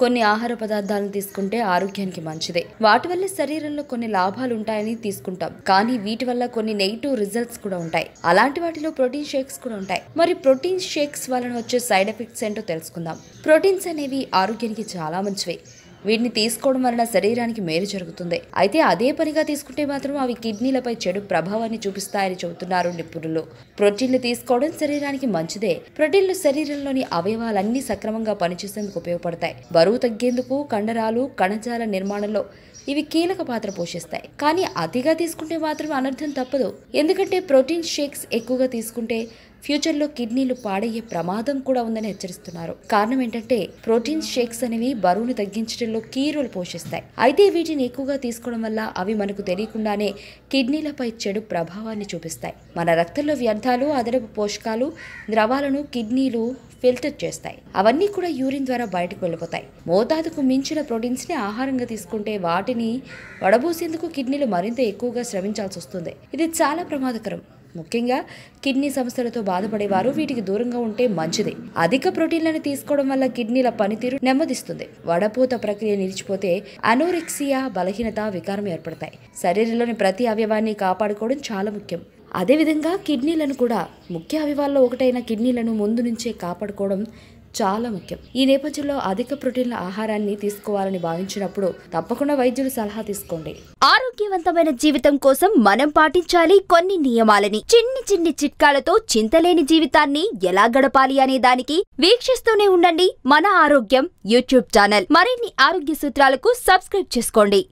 కొన్ని ఆహార పదార్థాలను తీసుకుంటే ఆరోగ్యానికి మంచిదే వాటి వల్ల శరీరంలో కొన్ని లాభాలు ఉంటాయని తీసుకుంటాం కానీ వీటి వల్ల కొన్ని నెగిటివ్ రిజల్ట్స్ కూడా ఉంటాయి అలాంటి వాటిలో ప్రోటీన్ షేక్స్ కూడా ఉంటాయి మరి ప్రోటీన్ షేక్స్ వలన వచ్చే సైడ్ ఎఫెక్ట్స్ ఏంటో తెలుసుకుందాం ప్రోటీన్స్ అనేవి ఆరోగ్యానికి చాలా మంచివి వీటిని తీసుకోవడం వలన శరీరానికి మేలు జరుగుతుంది అయితే అదే పనిగా తీసుకుంటే మాత్రం అవి కిడ్నీలపై చెడు ప్రభావాన్ని చూపిస్తాయని చెబుతున్నారు నిపుణులు ప్రోటీన్లు తీసుకోవడం శరీరానికి మంచిదే ప్రోటీన్లు శరీరంలోని అవయవాలన్నీ సక్రమంగా పనిచేసేందుకు ఉపయోగపడతాయి బరువు తగ్గేందుకు కండరాలు కణజాల నిర్మాణంలో ఇవి కీలక పాత్ర పోషిస్తాయి కానీ అతిగా తీసుకుంటే మాత్రం అనర్థం తప్పదు ఎందుకంటే ప్రోటీన్ షేక్స్ ఎక్కువగా తీసుకుంటే ఫ్యూచర్లో కిడ్నీలు పాడయ్యే ప్రమాదం కూడా ఉందని హెచ్చరిస్తున్నారు కారణం ఏంటంటే ప్రోటీన్ షేక్స్ అనేవి బరువును తగ్గించడంలో కీ రోల్ పోషిస్తాయి అయితే వీటిని ఎక్కువగా తీసుకోవడం వల్ల అవి మనకు తెలియకుండానే కిడ్నీలపై చెడు ప్రభావాన్ని చూపిస్తాయి మన రక్తంలో వ్యర్థాలు అదనపు పోషకాలు ద్రవాలను కిడ్నీలు ఫిల్టర్ చేస్తాయి అవన్నీ కూడా యూరిన్ ద్వారా బయటకు వెళ్ళిపోతాయి మోతాదుకు మించిన ప్రోటీన్స్ని ఆహారంగా తీసుకుంటే వాటిని వడబోసేందుకు కిడ్నీలు మరింత ఎక్కువగా శ్రమించాల్సి వస్తుంది ఇది చాలా ప్రమాదకరం ముఖ్యంగా కిడ్నీ సమస్యలతో బాధపడేవారు వీటికి దూరంగా ఉంటే మంచిది అధిక ప్రోటీన్లను తీసుకోవడం వల్ల కిడ్నీల పనితీరు నెమ్మదిస్తుంది వడపోత ప్రక్రియ నిలిచిపోతే అనోరెక్సియా బలహీనత వికారం ఏర్పడతాయి శరీరంలోని ప్రతి అవయవాన్ని కాపాడుకోవడం చాలా ముఖ్యం అదేవిధంగా కిడ్నీలను కూడా ముఖ్య అవయవాల్లో ఒకటైన కిడ్నీలను ముందు నుంచే కాపాడుకోవడం చాలా ముఖ్యం ఈ నేపథ్యంలో అధిక ప్రోటీన్ల ఆహారాన్ని తీసుకోవాలని భావించినప్పుడు తప్పకుండా వైద్యులు సలహా తీసుకోండి ఆరోగ్యవంతమైన జీవితం కోసం మనం పాటించాలి కొన్ని నియమాలని చిన్ని చిన్ని చిట్కాలతో చింతలేని జీవితాన్ని ఎలా గడపాలి అనే దానికి వీక్షిస్తూనే ఉండండి మన ఆరోగ్యం యూట్యూబ్ ఛానల్ మరిన్ని ఆరోగ్య సూత్రాలకు సబ్స్క్రైబ్ చేసుకోండి